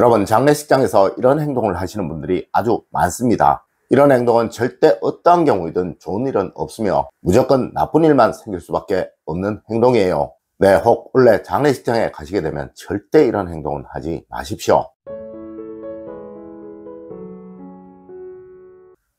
여러분 장례식장에서 이런 행동을 하시는 분들이 아주 많습니다. 이런 행동은 절대 어떠한 경우이든 좋은 일은 없으며 무조건 나쁜 일만 생길 수밖에 없는 행동이에요. 네, 혹 원래 장례식장에 가시게 되면 절대 이런 행동은 하지 마십시오.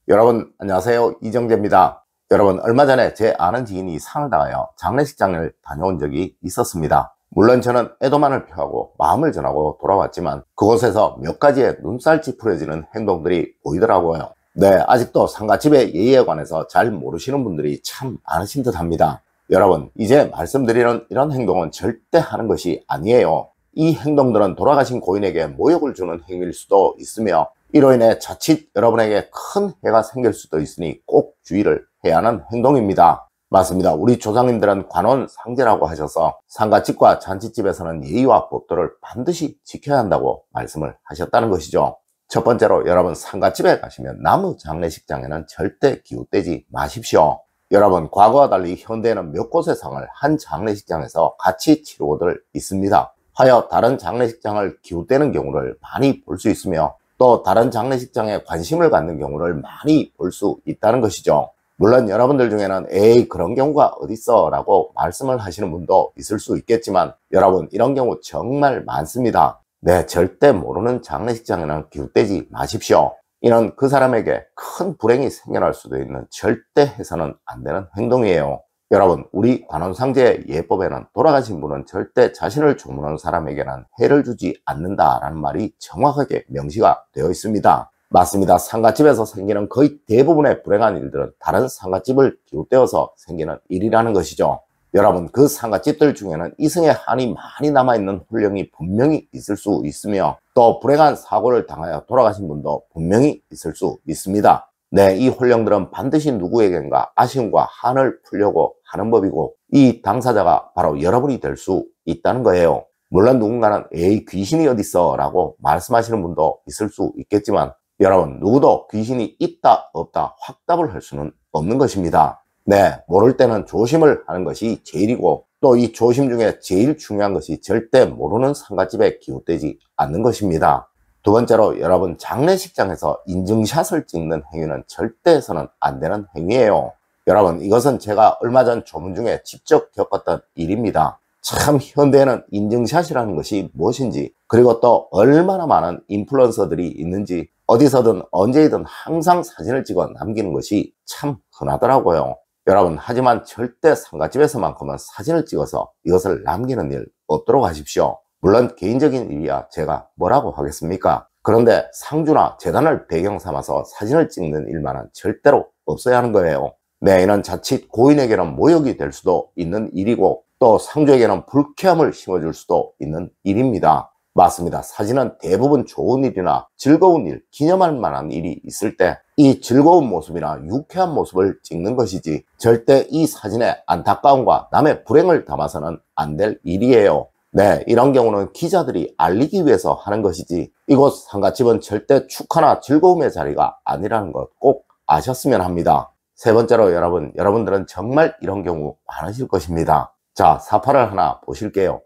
여러분 안녕하세요 이정재입니다. 여러분 얼마 전에 제 아는 지인이 상을 당하여 장례식장을 다녀온 적이 있었습니다. 물론 저는 애도만을 표하고 마음을 전하고 돌아왔지만 그곳에서 몇 가지의 눈살 찌푸려지는 행동들이 보이더라고요. 네, 아직도 상가집의 예의에 관해서 잘 모르시는 분들이 참 많으신 듯 합니다. 여러분, 이제 말씀드리는 이런 행동은 절대 하는 것이 아니에요. 이 행동들은 돌아가신 고인에게 모욕을 주는 행위일 수도 있으며 이로 인해 자칫 여러분에게 큰 해가 생길 수도 있으니 꼭 주의를 해야 하는 행동입니다. 맞습니다. 우리 조상님들은 관원 상제라고 하셔서 상가집과 잔치집에서는 예의와 법도를 반드시 지켜야 한다고 말씀을 하셨다는 것이죠. 첫 번째로 여러분 상가집에 가시면 나무 장례식장에는 절대 기웃대지 마십시오. 여러분 과거와 달리 현대에는 몇 곳의 상을 한 장례식장에서 같이 치르고들 있습니다. 하여 다른 장례식장을 기웃대는 경우를 많이 볼 수 있으며 또 다른 장례식장에 관심을 갖는 경우를 많이 볼 수 있다는 것이죠. 물론 여러분들 중에는 에이 그런 경우가 어딨어 라고 말씀을 하시는 분도 있을 수 있겠지만 여러분 이런 경우 정말 많습니다. 네 절대 모르는 장례식장에는 기웃대지 마십시오. 이는 그 사람에게 큰 불행이 생겨날 수도 있는 절대 해서는 안 되는 행동이에요. 여러분 우리 관원상제 예법에는 돌아가신 분은 절대 자신을 조문한 사람에게는 해를 주지 않는다라는 말이 정확하게 명시가 되어 있습니다. 맞습니다. 상가집에서 생기는 거의 대부분의 불행한 일들은 다른 상가집을 비롯되어서 생기는 일이라는 것이죠. 여러분 그 상가집들 중에는 이승의 한이 많이 남아있는 훈령이 분명히 있을 수 있으며 또 불행한 사고를 당하여 돌아가신 분도 분명히 있을 수 있습니다. 네, 이 혼령들은 반드시 누구에겐가 아쉬움과 한을 풀려고 하는 법이고 이 당사자가 바로 여러분이 될 수 있다는 거예요. 물론 누군가는 에이 귀신이 어딨어 라고 말씀하시는 분도 있을 수 있겠지만 여러분 누구도 귀신이 있다 없다 확답을 할 수는 없는 것입니다 네 모를 때는 조심을 하는 것이 제일이고 또 이 조심 중에 제일 중요한 것이 절대 모르는 상가집에 기웃되지 않는 것입니다 두 번째로 여러분 장례식장에서 인증샷을 찍는 행위는 절대 해서는 안 되는 행위예요 여러분 이것은 제가 얼마 전 조문 중에 직접 겪었던 일입니다 참 현대에는 인증샷이라는 것이 무엇인지 그리고 또 얼마나 많은 인플루언서들이 있는지 어디서든 언제든 항상 사진을 찍어 남기는 것이 참 흔하더라고요. 여러분 하지만 절대 상가집에서만큼은 사진을 찍어서 이것을 남기는 일 없도록 하십시오. 물론 개인적인 일이야 제가 뭐라고 하겠습니까? 그런데 상주나 재단을 배경 삼아서 사진을 찍는 일만은 절대로 없어야 하는 거예요. 내 애는 자칫 고인에게는 모욕이 될 수도 있는 일이고 또 상주에게는 불쾌함을 심어줄 수도 있는 일입니다. 맞습니다. 사진은 대부분 좋은 일이나 즐거운 일, 기념할 만한 일이 있을 때 이 즐거운 모습이나 유쾌한 모습을 찍는 것이지 절대 이 사진에 안타까움과 남의 불행을 담아서는 안 될 일이에요. 네, 이런 경우는 기자들이 알리기 위해서 하는 것이지 이곳 상가집은 절대 축하나 즐거움의 자리가 아니라는 것 꼭 아셨으면 합니다. 세 번째로 여러분, 여러분들은 정말 이런 경우 많으실 것입니다. 자, 사파를 하나 보실게요.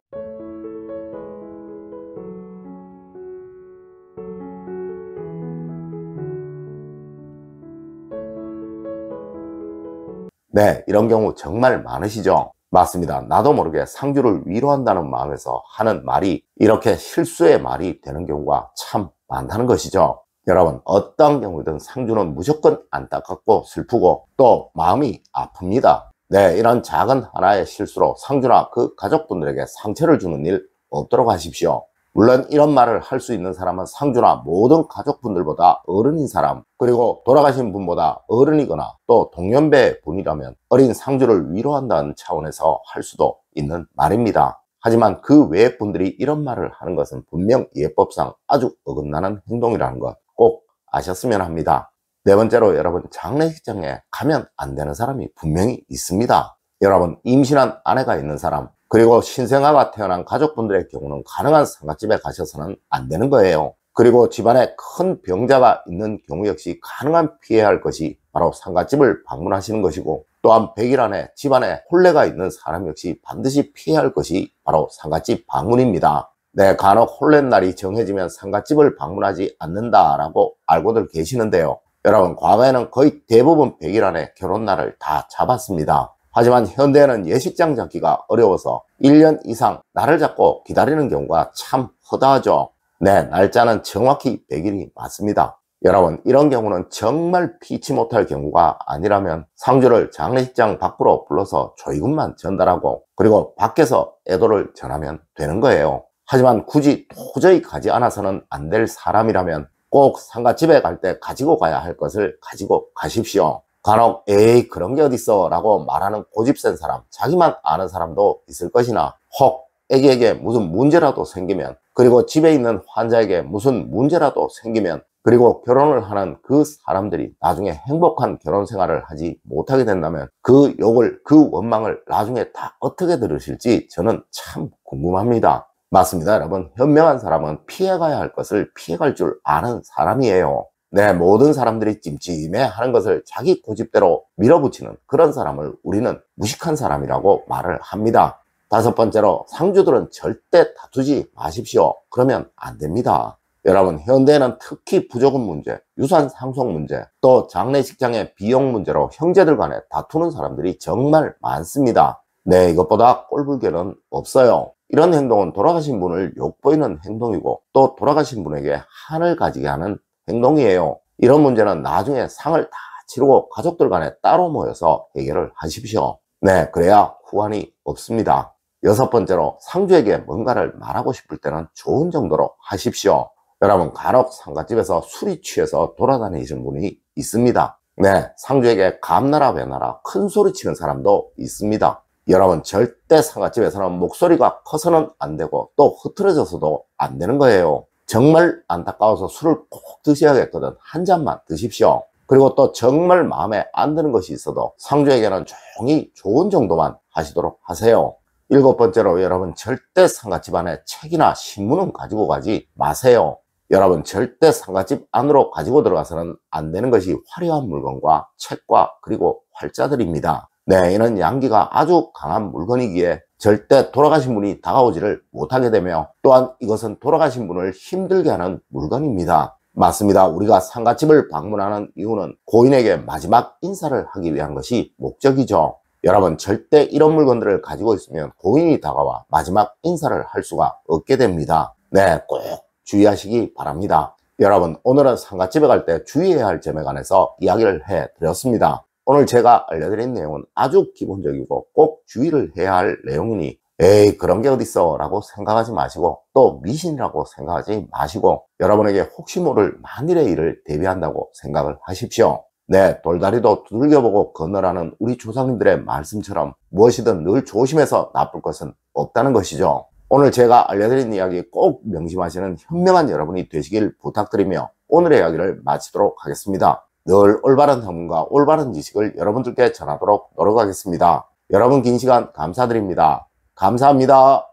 네, 이런 경우 정말 많으시죠? 맞습니다. 나도 모르게 상주를 위로한다는 마음에서 하는 말이 이렇게 실수의 말이 되는 경우가 참 많다는 것이죠. 여러분, 어떤 경우든 상주는 무조건 안타깝고 슬프고 또 마음이 아픕니다. 네, 이런 작은 하나의 실수로 상주나 그 가족분들에게 상처를 주는 일 없도록 하십시오. 물론 이런 말을 할 수 있는 사람은 상주나 모든 가족분들보다 어른인 사람 그리고 돌아가신 분보다 어른이거나 또 동년배 분이라면 어린 상주를 위로한다는 차원에서 할 수도 있는 말입니다. 하지만 그 외의 분들이 이런 말을 하는 것은 분명 예법상 아주 어긋나는 행동이라는 것 꼭 아셨으면 합니다. 네 번째로 여러분 장례식장에 가면 안 되는 사람이 분명히 있습니다. 여러분 임신한 아내가 있는 사람 그리고 신생아가 태어난 가족분들의 경우는 가능한 상가집에 가셔서는 안 되는 거예요. 그리고 집안에 큰 병자가 있는 경우 역시 가능한 피해야 할 것이 바로 상가집을 방문하시는 것이고 또한 100일 안에 집안에 혼례가 있는 사람 역시 반드시 피해야 할 것이 바로 상가집 방문입니다. 네, 간혹 혼례날이 정해지면 상가집을 방문하지 않는다라고 알고들 계시는데요. 여러분 과거에는 거의 대부분 100일 안에 결혼날을 다 잡았습니다. 하지만 현대에는 예식장 잡기가 어려워서 1년 이상 날을 잡고 기다리는 경우가 참 허다하죠. 네, 날짜는 정확히 100일이 맞습니다. 여러분, 이런 경우는 정말 피치 못할 경우가 아니라면 상주를 장례식장 밖으로 불러서 조이금만 전달하고 그리고 밖에서 애도를 전하면 되는 거예요. 하지만 굳이 도저히 가지 않아서는 안 될 사람이라면 꼭 상가집에 갈 때 가지고 가야 할 것을 가지고 가십시오. 간혹 에이 그런 게 어딨어 라고 말하는 고집센 사람 자기만 아는 사람도 있을 것이나 혹 애기에게 무슨 문제라도 생기면 그리고 집에 있는 환자에게 무슨 문제라도 생기면 그리고 결혼을 하는 그 사람들이 나중에 행복한 결혼 생활을 하지 못하게 된다면 그 욕을 그 원망을 나중에 다 어떻게 들으실지 저는 참 궁금합니다 맞습니다 여러분 현명한 사람은 피해가야 할 것을 피해갈 줄 아는 사람이에요 내 모든 사람들이 찜찜해 하는 것을 자기 고집대로 밀어붙이는 그런 사람을 우리는 무식한 사람이라고 말을 합니다. 다섯 번째로 상주들은 절대 다투지 마십시오. 그러면 안 됩니다. 여러분 현대에는 특히 부족은 문제, 유산 상속 문제, 또 장례식장의 비용 문제로 형제들 간에 다투는 사람들이 정말 많습니다. 네, 이것보다 꼴불견은 없어요. 이런 행동은 돌아가신 분을 욕보이는 행동이고 또 돌아가신 분에게 한을 가지게 하는 행동이에요. 이런 문제는 나중에 상을 다 치르고 가족들 간에 따로 모여서 해결을 하십시오. 네, 그래야 후환이 없습니다. 여섯 번째로 상주에게 뭔가를 말하고 싶을 때는 좋은 정도로 하십시오. 여러분 간혹 상가집에서 술이 취해서 돌아다니시는 분이 있습니다. 네, 상주에게 감나라 배나라 큰 소리 치는 사람도 있습니다. 여러분 절대 상가집에서는 목소리가 커서는 안 되고 또 흐트러져서도 안 되는 거예요. 정말 안타까워서 술을 꼭 드셔야겠거든. 한 잔만 드십시오. 그리고 또 정말 마음에 안 드는 것이 있어도 상주에게는 조용히 좋은 정도만 하시도록 하세요. 일곱 번째로 여러분 절대 상가집 안에 책이나 신문은 가지고 가지 마세요. 여러분 절대 상가집 안으로 가지고 들어가서는 안 되는 것이 화려한 물건과 책과 그리고 활자들입니다. 네, 이는 양기가 아주 강한 물건이기에 절대 돌아가신 분이 다가오지를 못하게 되며 또한 이것은 돌아가신 분을 힘들게 하는 물건입니다. 맞습니다. 우리가 상가집을 방문하는 이유는 고인에게 마지막 인사를 하기 위한 것이 목적이죠. 여러분 절대 이런 물건들을 가지고 있으면 고인이 다가와 마지막 인사를 할 수가 없게 됩니다. 네, 꼭 주의하시기 바랍니다. 여러분 오늘은 상가집에 갈 때 주의해야 할 점에 관해서 이야기를 해드렸습니다. 오늘 제가 알려드린 내용은 아주 기본적이고 꼭 주의를 해야 할 내용이니 에이 그런 게 어딨어 라고 생각하지 마시고 또 미신이라고 생각하지 마시고 여러분에게 혹시 모를 만일의 일을 대비한다고 생각을 하십시오 네 돌다리도 두들겨보고 건너라는 우리 조상님들의 말씀처럼 무엇이든 늘 조심해서 나쁠 것은 없다는 것이죠 오늘 제가 알려드린 이야기 꼭 명심하시는 현명한 여러분이 되시길 부탁드리며 오늘의 이야기를 마치도록 하겠습니다 늘 올바른 학문과 올바른 지식을 여러분들께 전하도록 노력하겠습니다. 여러분 긴 시간 감사드립니다. 감사합니다.